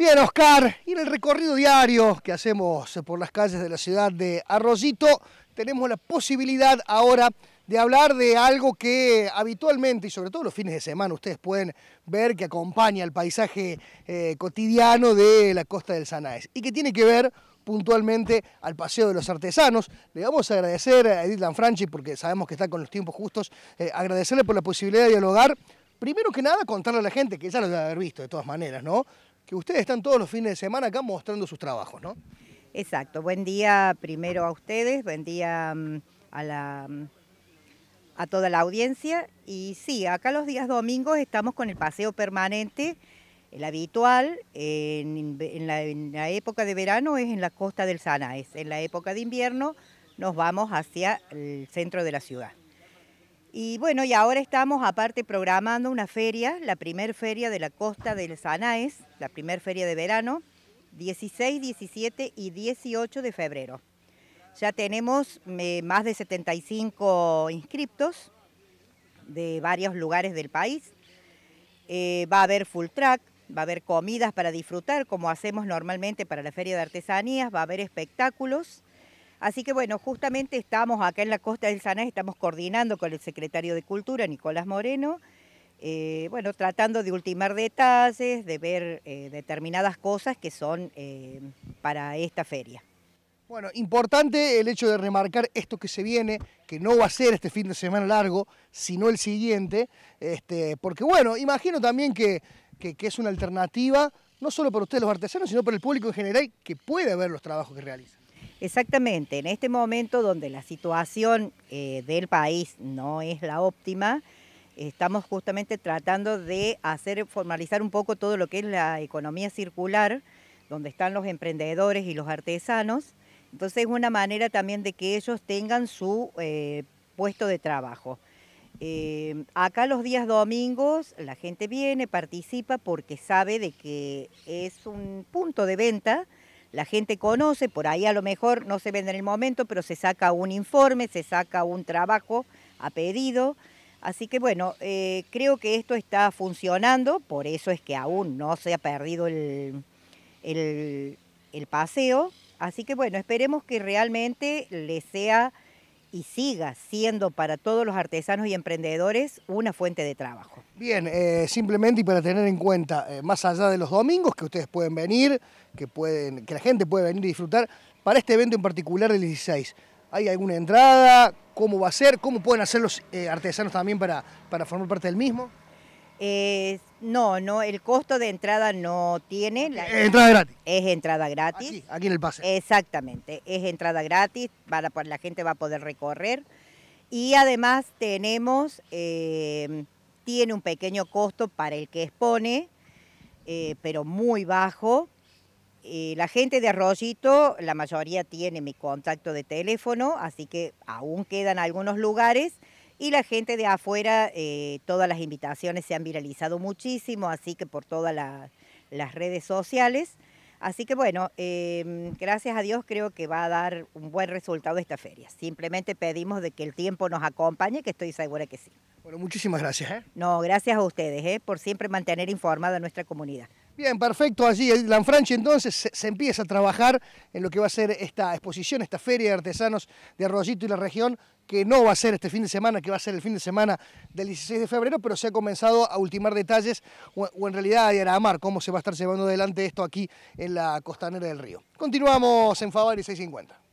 Bien, Oscar, y en el recorrido diario que hacemos eh, por las calles de la ciudad de Arroyito, tenemos la posibilidad ahora de hablar de algo que habitualmente y sobre todo los fines de semana ustedes pueden ver que acompaña el paisaje eh, cotidiano de la costa del Sanaes y que tiene que ver puntualmente al Paseo de los Artesanos. Le vamos a agradecer a Edith Lanfranchi porque sabemos que está con los tiempos justos, eh, agradecerle por la posibilidad de dialogar. Primero que nada, contarle a la gente, que ya lo debe haber visto de todas maneras, ¿no? que ustedes están todos los fines de semana acá mostrando sus trabajos, ¿no? Exacto. Buen día primero a ustedes, buen día mm, a la mm, a toda la audiencia y sí, acá los días domingos estamos con el paseo permanente, el habitual, en, la, época de verano es en la costa del Sanaes, en la época de invierno nos vamos hacia el centro de la ciudad. Y bueno, y ahora estamos aparte programando una feria, la primer feria de la costa del Sanaes, la primer feria de verano, 16, 17 y 18 de febrero. Ya tenemos eh, más de 75 inscriptos de varios lugares del país. Eh, va a haber full track, va a haber comidas para disfrutar, como hacemos normalmente para la Feria de Artesanías, va a haber espectáculos Así que bueno, justamente estamos acá en la costa del Sanás, estamos coordinando con el secretario de Cultura, Nicolás Moreno, eh, bueno, tratando de ultimar detalles, de ver eh, determinadas cosas que son eh, para esta feria. Bueno, importante el hecho de remarcar esto que se viene, que no va a ser este fin de semana largo, sino el siguiente, este, porque bueno, imagino también que, que es una alternativa, no solo para ustedes los artesanos, sino para el público en general que puede ver los trabajos que realizan. Exactamente, en este momento donde la situación eh, del país no es la óptima, estamos justamente tratando de hacer formalizar un poco todo lo que es la economía circular, donde están los emprendedores y los artesanos. Entonces es una manera también de que ellos tengan su eh, puesto de trabajo. Eh, acá los días domingos la gente viene, participa porque sabe de que es un punto de venta la gente conoce, por ahí a lo mejor no se vende en el momento, pero se saca un informe, se saca un trabajo a pedido. Así que bueno, eh, creo que esto está funcionando, por eso es que aún no se ha perdido el, el, el paseo. Así que bueno, esperemos que realmente le sea y siga siendo para todos los artesanos y emprendedores una fuente de trabajo. Bien, eh, simplemente y para tener en cuenta, eh, más allá de los domingos que ustedes pueden venir, que, pueden, que la gente puede venir y disfrutar, para este evento en particular del 16, ¿hay alguna entrada? ¿Cómo va a ser? ¿Cómo pueden hacer los eh, artesanos también para, para formar parte del mismo? No, no, el costo de entrada no tiene. entrada gratis. Es entrada gratis. Aquí, aquí en el pase. Exactamente, es entrada gratis, la gente va a poder recorrer. Y además tenemos, em, tiene un pequeño costo para el que expone, eh, pero muy bajo. Eh, la gente de Arroyito, la mayoría tiene mi contacto de teléfono, así que aún quedan algunos lugares y la gente de afuera, eh, todas las invitaciones se han viralizado muchísimo, así que por todas las redes sociales. Así que bueno, em, gracias a Dios creo que va a dar un buen resultado esta feria. Simplemente pedimos de que el tiempo nos acompañe, que estoy segura que sí. Bueno, muchísimas gracias. ¿eh? No, gracias a ustedes ¿eh? por siempre mantener informada nuestra comunidad. Bien, perfecto. Allí en Lanfranchi entonces se, empieza a trabajar en lo que va a ser esta exposición, esta feria de artesanos de Arroyito y la región, que no va a ser este fin de semana, que va a ser el fin de semana del 16 de febrero, pero se ha comenzado a ultimar detalles o, en realidad a amar cómo se va a estar llevando adelante esto aquí en la costanera del río. Continuamos en Favari 650.